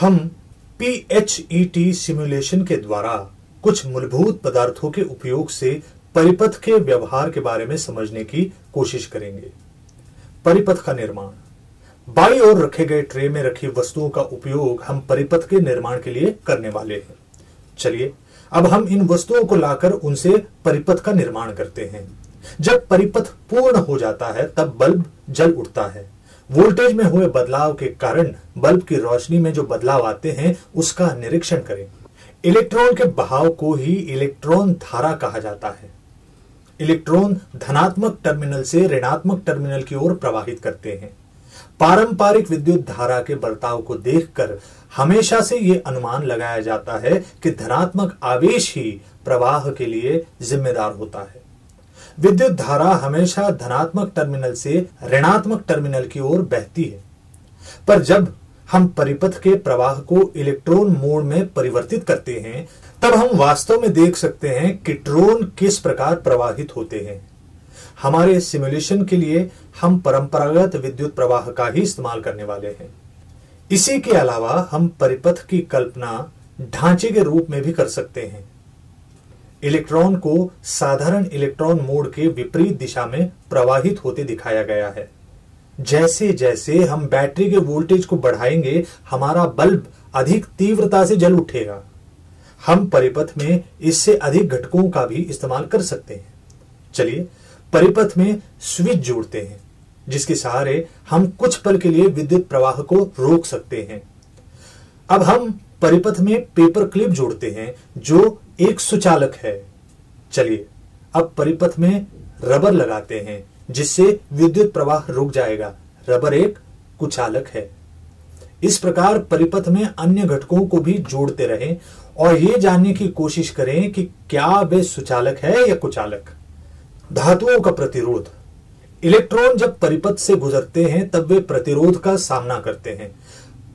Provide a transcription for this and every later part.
हम P H E T simulation के द्वारा कुछ मूलभूत पदार्थों के उपयोग से परिपथ के व्यवहार के बारे में समझने की कोशिश करेंगे परिपथ का निर्माण बाई ओर रखे गए ट्रे में रखी वस्तुओं का उपयोग हम परिपथ के निर्माण के लिए करने वाले हैं चलिए अब हम इन वस्तुओं को लाकर उनसे परिपथ का निर्माण करते हैं जब परिपथ पूर्ण हो जाता है तब बल्ब जल उठता है वोल्टेज में हुए बदलाव के कारण बल्ब की रोशनी में जो बदलाव आते हैं उसका निरीक्षण करें इलेक्ट्रॉन के बहाव को ही इलेक्ट्रॉन धारा कहा जाता है इलेक्ट्रॉन धनात्मक टर्मिनल से ऋणात्मक टर्मिनल की ओर प्रवाहित करते हैं पारंपरिक विद्युत धारा के बर्ताव को देखकर हमेशा से ये अनुमान लगाया जाता है कि धनात्मक आवेश ही प्रवाह के लिए जिम्मेदार होता है विद्युत धारा हमेशा धनात्मक टर्मिनल से ऋणात्मक टर्मिनल की ओर बहती है पर जब हम परिपथ के प्रवाह को इलेक्ट्रॉन मोड में परिवर्तित करते हैं तब हम वास्तव में देख सकते हैं कि ट्रोन किस प्रकार प्रवाहित होते हैं हमारे सिमुलेशन के लिए हम परंपरागत विद्युत प्रवाह का ही इस्तेमाल करने वाले हैं इसी के अलावा हम परिपथ की कल्पना ढांचे के रूप में भी कर सकते हैं इलेक्ट्रॉन को साधारण इलेक्ट्रॉन मोड के विपरीत दिशा में प्रवाहित होते दिखाया गया है जैसे जैसे हम बैटरी के वोल्टेज को बढ़ाएंगे हमारा बल्ब अधिक तीव्रता से जल उठेगा हम परिपथ में इससे अधिक घटकों का भी इस्तेमाल कर सकते हैं चलिए परिपथ में स्विच जोड़ते हैं जिसके सहारे हम कुछ पल के लिए विद्युत प्रवाह को रोक सकते हैं अब हम परिपथ में पेपर क्लिप जोड़ते हैं जो एक सुचालक है चलिए अब परिपथ में रबर लगाते हैं जिससे विद्युत प्रवाह रुक जाएगा रबर एक कुचालक है इस प्रकार परिपथ में अन्य घटकों को भी जोड़ते रहें और ये जानने की कोशिश करें कि क्या वे सुचालक है या कुचालक धातुओं का प्रतिरोध इलेक्ट्रॉन जब परिपथ से गुजरते हैं तब वे प्रतिरोध का सामना करते हैं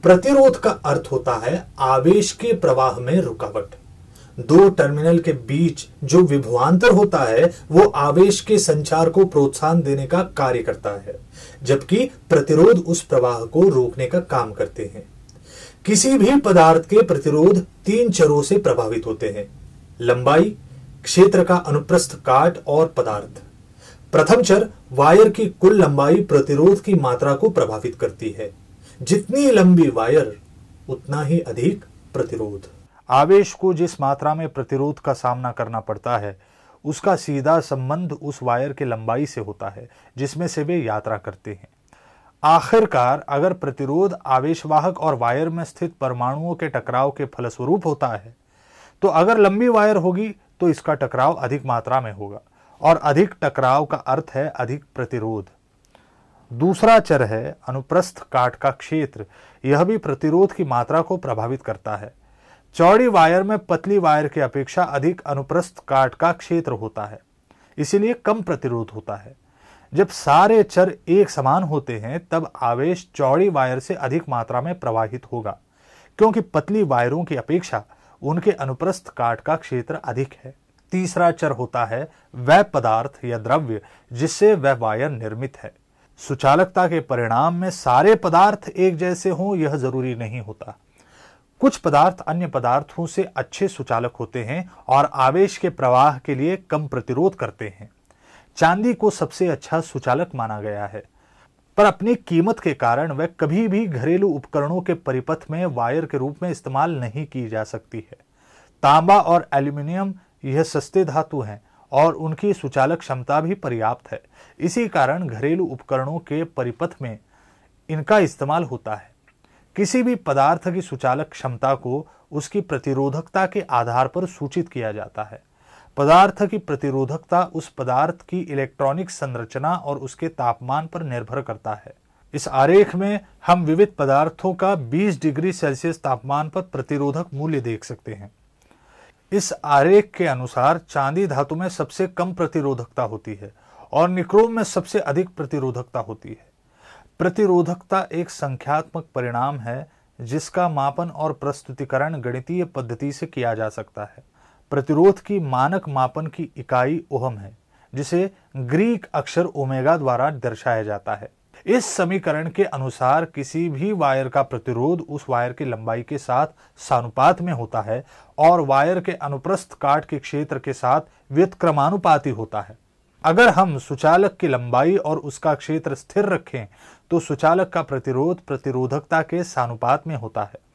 प्रतिरोध का अर्थ होता है आवेश के प्रवाह में रुकावट दो टर्मिनल के बीच जो विभवांतर होता है वो आवेश के संचार को प्रोत्साहन देने का कार्य करता है जबकि प्रतिरोध उस प्रवाह को रोकने का काम करते हैं किसी भी पदार्थ के प्रतिरोध तीन चरों से प्रभावित होते हैं लंबाई क्षेत्र का अनुप्रस्थ काट और पदार्थ प्रथम चर वायर की कुल लंबाई प्रतिरोध की मात्रा को प्रभावित करती है जितनी लंबी वायर उतना ही अधिक प्रतिरोध आवेश को जिस मात्रा में प्रतिरोध का सामना करना पड़ता है उसका सीधा संबंध उस वायर की लंबाई से होता है जिसमें से वे यात्रा करते हैं आखिरकार अगर प्रतिरोध आवेशवाहक और वायर में स्थित परमाणुओं के टकराव के फलस्वरूप होता है तो अगर लंबी वायर होगी तो इसका टकराव अधिक मात्रा में होगा और अधिक टकराव का अर्थ है अधिक प्रतिरोध दूसरा चर है अनुप्रस्थ काट का क्षेत्र यह भी प्रतिरोध की मात्रा को प्रभावित करता है चौड़ी वायर में पतली वायर की अपेक्षा अधिक अनुप्रस्थ काट का क्षेत्र होता है इसीलिए कम प्रतिरोध होता है जब सारे चर एक समान होते हैं तब आवेश चौड़ी वायर से अधिक मात्रा में प्रवाहित होगा क्योंकि पतली वायरों की अपेक्षा उनके अनुप्रस्थ काट का क्षेत्र अधिक है तीसरा चर होता है वह पदार्थ या द्रव्य जिससे वह वायर निर्मित है सुचालकता के परिणाम में सारे पदार्थ एक जैसे हों यह जरूरी नहीं होता कुछ पदार्थ अन्य पदार्थों से अच्छे सुचालक होते हैं और आवेश के प्रवाह के लिए कम प्रतिरोध करते हैं चांदी को सबसे अच्छा सुचालक माना गया है पर अपनी कीमत के कारण वह कभी भी घरेलू उपकरणों के परिपथ में वायर के रूप में इस्तेमाल नहीं की जा सकती है तांबा और एल्यूमिनियम यह सस्ते धातु हैं और उनकी सुचालक क्षमता भी पर्याप्त है इसी कारण घरेलू उपकरणों के परिपथ में इनका इस्तेमाल होता है किसी भी पदार्थ की सुचालक क्षमता को उसकी प्रतिरोधकता के आधार पर सूचित किया जाता है पदार्थ की प्रतिरोधकता उस पदार्थ की इलेक्ट्रॉनिक संरचना और उसके तापमान पर निर्भर करता है इस आरेख में हम विविध पदार्थों का 20 डिग्री सेल्सियस तापमान पर प्रतिरोधक मूल्य देख सकते हैं इस आरेख के अनुसार चांदी धातु में सबसे कम प्रतिरोधकता होती है और निक्रोम में सबसे अधिक प्रतिरोधकता होती है प्रतिरोधकता एक संख्यात्मक परिणाम है जिसका मापन और प्रस्तुतिकरण गणितीय पद्धति से किया जा सकता है प्रतिरोध की मानक मापन की इकाई ओहम है जिसे ग्रीक अक्षर ओमेगा द्वारा दर्शाया जाता है इस समीकरण के अनुसार किसी भी वायर का प्रतिरोध उस वायर की लंबाई के साथ सानुपात में होता है और वायर के अनुप्रस्थ काट के क्षेत्र के साथ व्युत्क्रमानुपाती होता है अगर हम सुचालक की लंबाई और उसका क्षेत्र स्थिर रखें तो सुचालक का प्रतिरोध प्रतिरोधकता के सानुपात में होता है